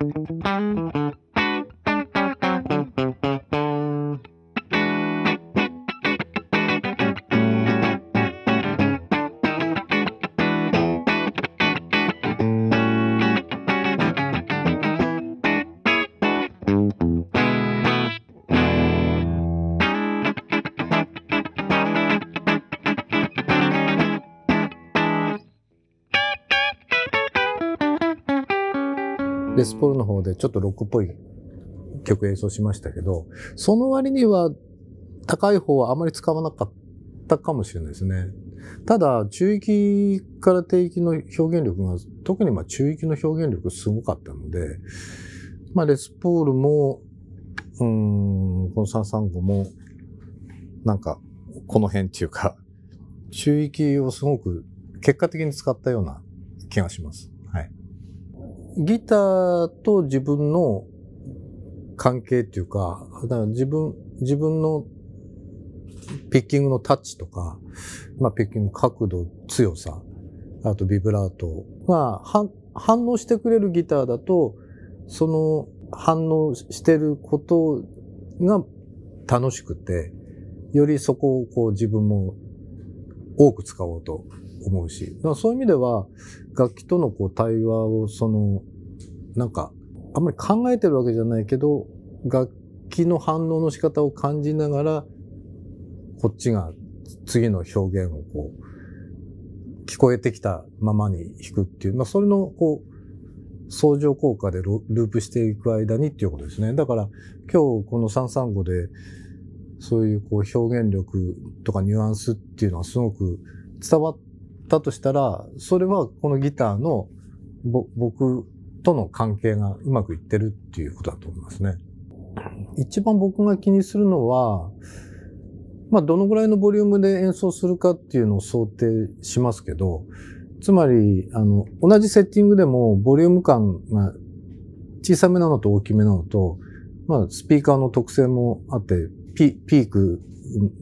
Thank you. レスポールの方でちょっとロックっぽい曲演奏しましたけど、その割には高い方はあまり使わなかったかもしれないですね。ただ、中域から低域の表現力が、特にまあ中域の表現力すごかったので、まあレスポールも、うん、この335も、なんか、この辺っていうか、中域をすごく結果的に使ったような気がします。ギターと自分の関係っていうか、だから自分、自分のピッキングのタッチとか、まあ、ピッキング角度、強さ、あとビブラートが、まあ、反応してくれるギターだと、その反応してることが楽しくて、よりそこをこう自分も多く使おうと思うし、だからそういう意味では、楽器とのこう対話を、その、なんか、あんまり考えてるわけじゃないけど、楽器の反応の仕方を感じながら、こっちが次の表現をこう、聞こえてきたままに弾くっていう、まあ、それのこう、相乗効果でループしていく間にっていうことですね。だから今日この335でそういうこう表現力とかニュアンスっていうのはすごく伝わったとしたら、それはこのギターの僕との関係がうまくいってるっていうことだと思いますね。一番僕が気にするのは、まあ、どのぐらいのボリュームで演奏するかっていうのを想定しますけど、つまり、あの、同じセッティングでも、ボリューム感が小さめなのと大きめなのと、まあ、スピーカーの特性もあって、ピーク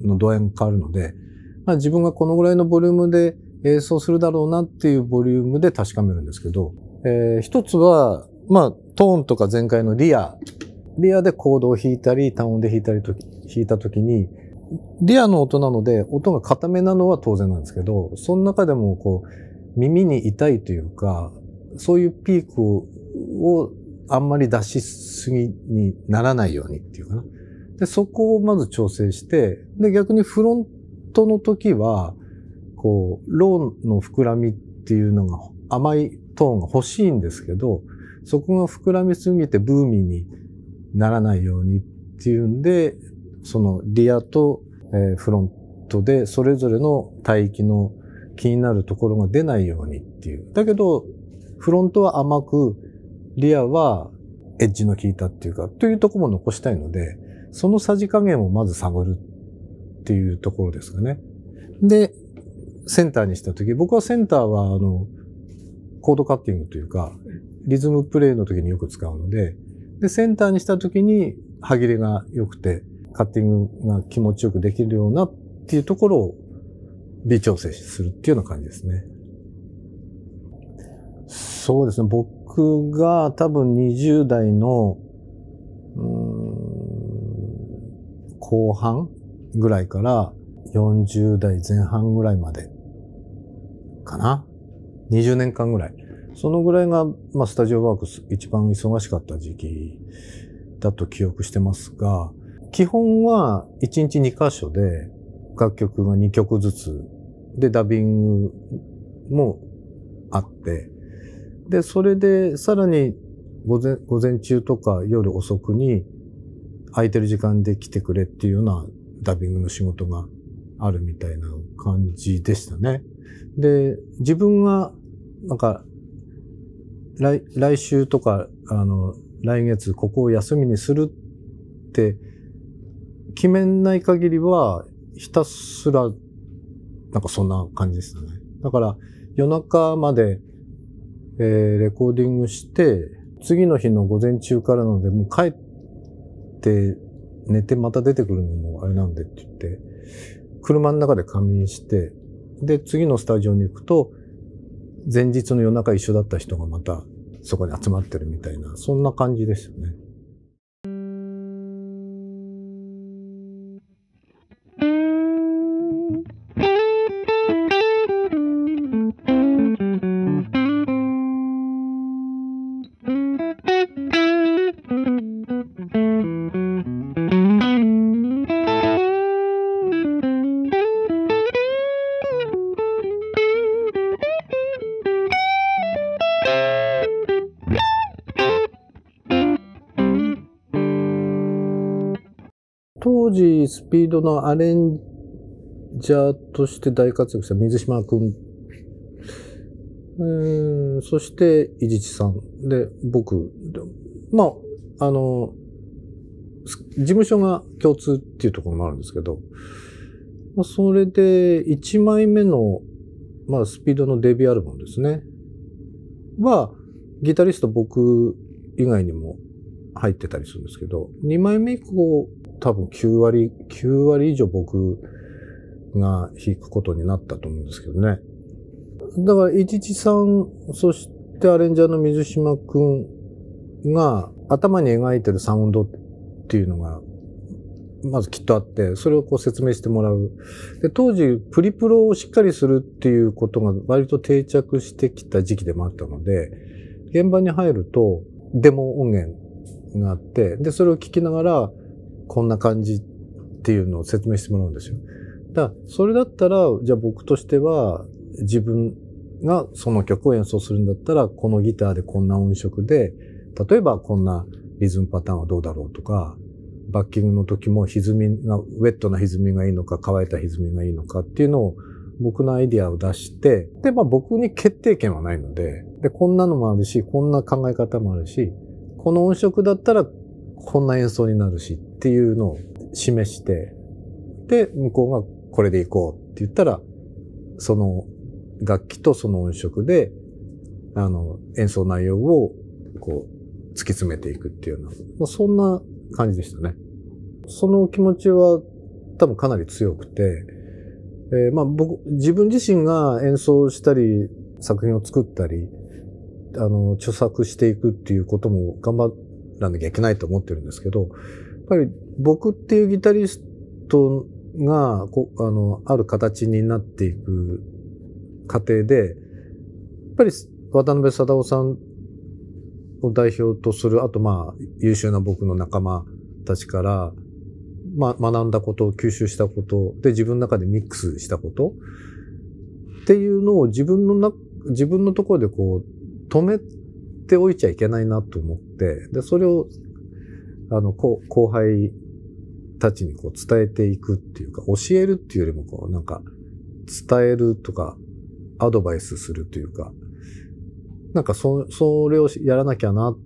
の度合いが変わるので、まあ、自分がこのぐらいのボリュームで演奏するだろうなっていうボリュームで確かめるんですけど、えー、一つは、まあ、トーンとか全開のリア、リアでコードを弾いたり、単音で弾いたりと、弾いたときに、リアの音なので、音が固めなのは当然なんですけど、その中でもこう、耳に痛いというか、そういうピークをあんまり出しすぎにならないようにっていうかな。で、そこをまず調整して、で、逆にフロントの時は、こう、ローンの膨らみっていうのが甘いトーンが欲しいんですけど、そこが膨らみすぎてブーミーにならないようにっていうんで、そのリアと、えフロントでそれぞれの帯域の気になるところが出ないようにっていう。だけど、フロントは甘く、リアはエッジの効いたっていうか、というとこも残したいので、そのさじ加減をまず探るっていうところですかね。で、センターにした時、僕はセンターは、あの、コードカッティングというか、リズムプレイの時によく使うので、で、センターにした時に歯切れが良くて、カッティングが気持ちよくできるようなっていうところを微調整するっていうような感じですね。そうですね。僕が多分20代の、うん後半ぐらいから40代前半ぐらいまでかな。20年間ぐらい。そのぐらいが、まあ、スタジオワークス一番忙しかった時期だと記憶してますが、基本は1日2箇所で楽曲が2曲ずつ、で、ダビングもあって、で、それでさらに午前午前中とか夜遅くに空いてる時間で来てくれっていうようなダビングの仕事があるみたいな感じでしたね。で、自分が、なんか、来、来週とか、あの、来月ここを休みにするって決めない限りは、ひたすら、なんかそんな感じでしたね。だから、夜中まで、えー、レコーディングして、次の日の午前中からなので、もう帰って、寝てまた出てくるのもあれなんでって言って、車の中で仮眠して、で、次のスタジオに行くと、前日の夜中一緒だった人がまたそこに集まってるみたいな、そんな感じですよね。スピードのアレンジャーとして大活躍した水島くん。うん、そして、伊地知さん。で、僕。まあ、あの、事務所が共通っていうところもあるんですけど、まあ、それで1枚目の、まあ、スピードのデビューアルバムですね。は、ギタリスト僕以外にも入ってたりするんですけど、2枚目以降多分9割、9割以上僕が弾くことになったと思うんですけどね。だから、いちちさん、そしてアレンジャーの水島くんが頭に描いてるサウンドっていうのが、まずきっとあって、それをこう説明してもらう。で、当時、プリプロをしっかりするっていうことが割と定着してきた時期でもあったので、現場に入ると、デモ音源があって、で、それを聞きながら、こんな感じっていうのを説明してもらうんですよ。だから、それだったら、じゃあ僕としては、自分がその曲を演奏するんだったら、このギターでこんな音色で、例えばこんなリズムパターンはどうだろうとか、バッキングの時も歪みが、ウェットな歪みがいいのか、乾いた歪みがいいのかっていうのを、僕のアイディアを出して、で、まあ僕に決定権はないので、で、こんなのもあるし、こんな考え方もあるし、この音色だったらこんな演奏になるしっていうのを示して、で、向こうがこれでいこうって言ったら、その楽器とその音色で、あの、演奏内容を、こう、突き詰めていくっていうような、まあ、そんな感じでしたね。その気持ちは多分かなり強くて、えー、まあ僕、自分自身が演奏したり、作品を作ったり、あの、著作していくっていうことも頑張っらなきゃいけないと思ってるんですけど、やっぱり僕っていうギタリストが、こあの、ある形になっていく過程で、やっぱり渡辺貞夫さんを代表とする、あとまあ優秀な僕の仲間たちから、まあ学んだこと、吸収したこと、で自分の中でミックスしたことっていうのを自分のな、自分のところでこう止めておいちゃいけないなと思って、で、それを、あの、こう、後輩たちにこう伝えていくっていうか、教えるっていうよりもこう、なんか、伝えるとか、アドバイスするというか、なんかそ、それをやらなきゃなっ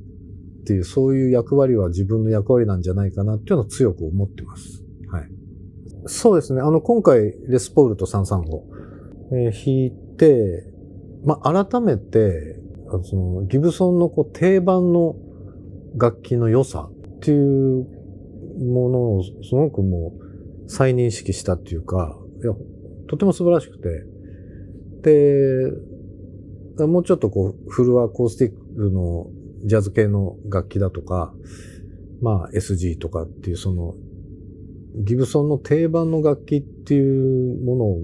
ていう、そういう役割は自分の役割なんじゃないかなっていうのを強く思ってます。はい。そうですね。あの、今回、レスポールと335、えー、弾いて、まあ、改めて、かそのギブソンのこう定番の楽器の良さっていうものをすごくもう再認識したっていうか、いや、とても素晴らしくて。で、もうちょっとこうフルアコースティックのジャズ系の楽器だとか、まあ SG とかっていうそのギブソンの定番の楽器っていうものを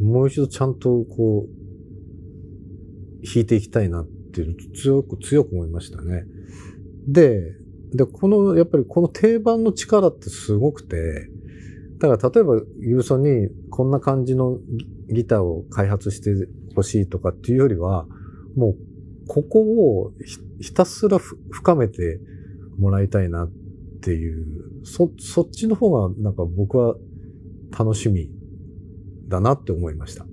もう一度ちゃんとこう引いていきたいなっていうの強く強く思いましたね。で、で、この、やっぱりこの定番の力ってすごくて、だから例えばユーソにこんな感じのギターを開発してほしいとかっていうよりは、もうここをひたすら深めてもらいたいなっていう、そ、そっちの方がなんか僕は楽しみだなって思いました。